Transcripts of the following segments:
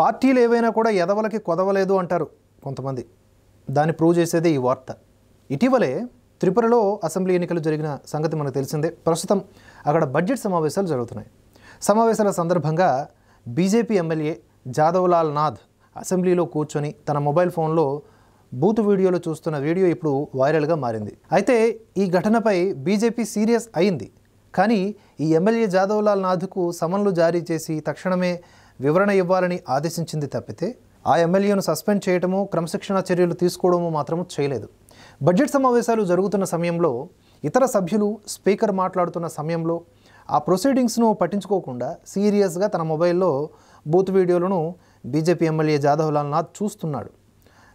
పార్టీలు ఏవైనా కూడా ఎదవలకి కొదవలేదు అంటారు కొంతమంది దాన్ని ప్రూవ్ చేసేది ఈ వార్త ఇటీవలే త్రిపురలో అసెంబ్లీ ఎన్నికలు జరిగిన సంగతి మనకు తెలిసిందే ప్రస్తుతం అక్కడ బడ్జెట్ సమావేశాలు జరుగుతున్నాయి సమావేశాల సందర్భంగా బీజేపీ ఎమ్మెల్యే జాదవ్లాల్ నాథ్ అసెంబ్లీలో కూర్చొని తన మొబైల్ ఫోన్లో బూత్ వీడియోలో చూస్తున్న వీడియో ఇప్పుడు వైరల్గా మారింది అయితే ఈ ఘటనపై బీజేపీ సీరియస్ అయింది కానీ ఈ ఎమ్మెల్యే జాదవ్లాల్ నాథ్కు సమన్లు జారీ చేసి తక్షణమే వివరణ ఇవ్వాలని ఆదేశించింది తప్పితే ఆ ఎమ్మెల్యేను సస్పెండ్ చేయడము క్రమశిక్షణ చర్యలు తీసుకోవడము మాత్రము చేయలేదు బడ్జెట్ సమావేశాలు జరుగుతున్న సమయంలో ఇతర సభ్యులు స్పీకర్ మాట్లాడుతున్న సమయంలో ఆ ప్రొసీడింగ్స్ను పట్టించుకోకుండా సీరియస్గా తన మొబైల్లో బూత్ వీడియోలను బీజేపీ ఎమ్మెల్యే జాదవ్ లాల్ నాథ్ చూస్తున్నాడు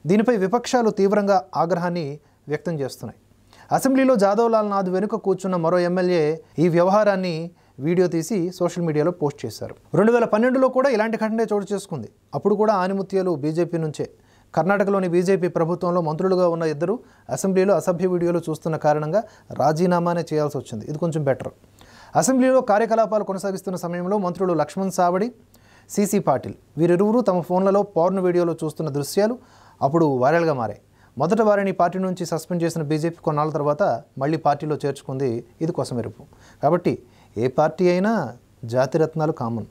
దీనిపై విపక్షాలు తీవ్రంగా ఆగ్రహాన్ని వ్యక్తం చేస్తున్నాయి అసెంబ్లీలో జాదవ్ లాల్ నాథ్ వెనుక కూర్చున్న మరో ఎమ్మెల్యే ఈ వ్యవహారాన్ని వీడియో తీసి సోషల్ మీడియాలో పోస్ట్ చేశారు రెండు వేల పన్నెండులో కూడా ఇలాంటి ఘటనే చోటు చేసుకుంది అప్పుడు కూడా ఆనిముత్యాలు బీజేపీ నుంచే కర్ణాటకలోని బీజేపీ ప్రభుత్వంలో మంత్రులుగా ఉన్న ఇద్దరు అసెంబ్లీలో అసభ్య వీడియోలు చూస్తున్న కారణంగా రాజీనామానే చేయాల్సి వచ్చింది ఇది కొంచెం బెటర్ అసెంబ్లీలో కార్యకలాపాలు కొనసాగిస్తున్న సమయంలో మంత్రులు లక్ష్మణ్ సావడి సీసీ పాటిల్ వీరిరువురు తమ ఫోన్లలో పౌర్ణ వీడియోలు చూస్తున్న దృశ్యాలు అప్పుడు వైరల్గా మారాయి మొదట వారిని పార్టీ నుంచి సస్పెండ్ చేసిన బీజేపీ కొన్నాళ్ళ తర్వాత మళ్ళీ పార్టీలో చేర్చుకుంది ఇది కొసమెరుపు కాబట్టి ఏ పార్టీ అయినా జాతి రత్నాలు కామన్